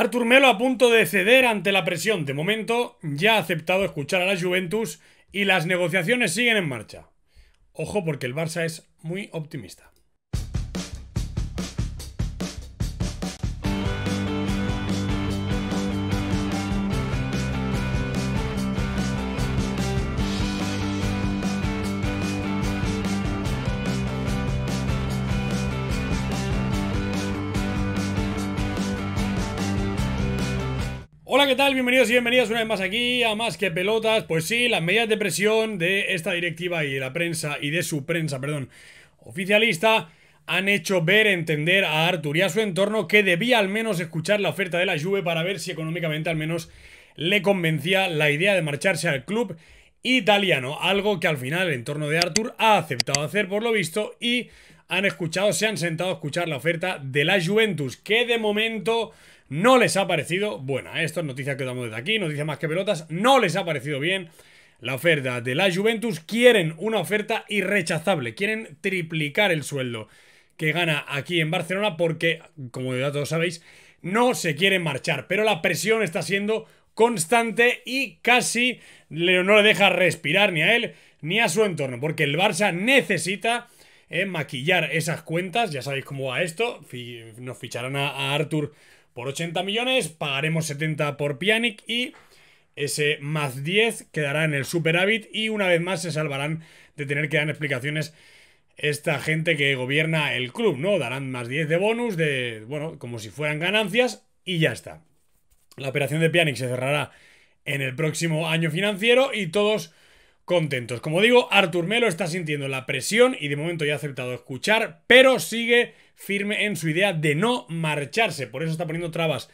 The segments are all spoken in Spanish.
Artur Melo a punto de ceder ante la presión. De momento ya ha aceptado escuchar a la Juventus y las negociaciones siguen en marcha. Ojo porque el Barça es muy optimista. Hola, ¿qué tal? Bienvenidos y bienvenidas una vez más aquí a Más que Pelotas. Pues sí, las medidas de presión de esta directiva y de la prensa, y de su prensa, perdón, oficialista, han hecho ver, entender a Artur y a su entorno que debía al menos escuchar la oferta de la Juve para ver si económicamente al menos le convencía la idea de marcharse al club italiano. Algo que al final el entorno de Artur ha aceptado hacer por lo visto y han escuchado, se han sentado a escuchar la oferta de la Juventus, que de momento no les ha parecido buena. Esto es noticia que damos desde aquí, noticia más que pelotas, no les ha parecido bien la oferta de la Juventus. Quieren una oferta irrechazable, quieren triplicar el sueldo que gana aquí en Barcelona porque, como ya todos sabéis, no se quieren marchar, pero la presión está siendo constante y casi no le deja respirar ni a él ni a su entorno, porque el Barça necesita ¿eh? maquillar esas cuentas. Ya sabéis cómo va esto. nos ficharán a, Arthur por 80 millones, pagaremos 70 por Pianic y ese más 10 quedará en el superávit y una vez más se salvarán de tener que dar explicaciones esta gente que gobierna el club, ¿no? Darán más 10 de bonus, de, bueno, como si fueran ganancias y ya está. La operación de Pianic se cerrará en el próximo año financiero y todos contentos. Como digo, Artur Melo está sintiendo la presión y de momento ya ha aceptado escuchar, pero sigue firme en su idea de no marcharse. Por eso está poniendo trabas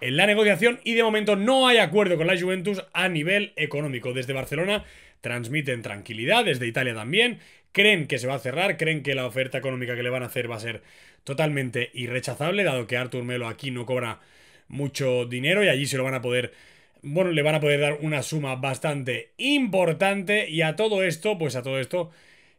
en la negociación y de momento no hay acuerdo con la Juventus a nivel económico. Desde Barcelona transmiten tranquilidad, desde Italia también. Creen que se va a cerrar, creen que la oferta económica que le van a hacer va a ser totalmente irrechazable, dado que Artur Melo aquí no cobra mucho dinero y allí se lo van a poder bueno, le van a poder dar una suma bastante importante y a todo esto, pues a todo esto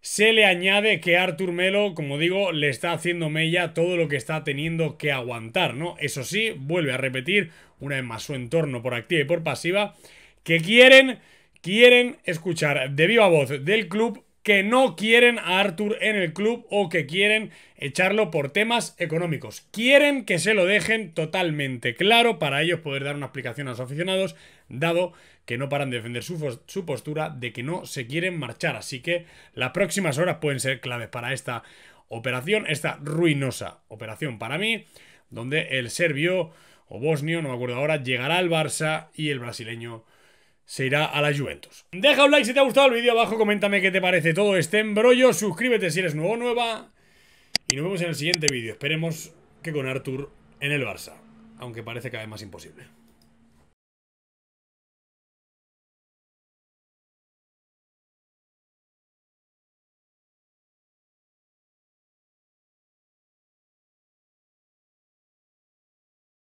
se le añade que Artur Melo, como digo, le está haciendo mella todo lo que está teniendo que aguantar, ¿no? Eso sí, vuelve a repetir una vez más su entorno por activa y por pasiva que quieren quieren escuchar de viva voz del club que no quieren a Arthur en el club o que quieren echarlo por temas económicos. Quieren que se lo dejen totalmente claro para ellos poder dar una explicación a los aficionados, dado que no paran de defender su, su postura de que no se quieren marchar. Así que las próximas horas pueden ser claves para esta operación, esta ruinosa operación para mí, donde el serbio o bosnio, no me acuerdo ahora, llegará al Barça y el brasileño se irá a la Juventus. Deja un like si te ha gustado el vídeo abajo, coméntame qué te parece todo este embrollo, suscríbete si eres nuevo o nueva y nos vemos en el siguiente vídeo. Esperemos que con Artur en el Barça, aunque parece cada vez más imposible.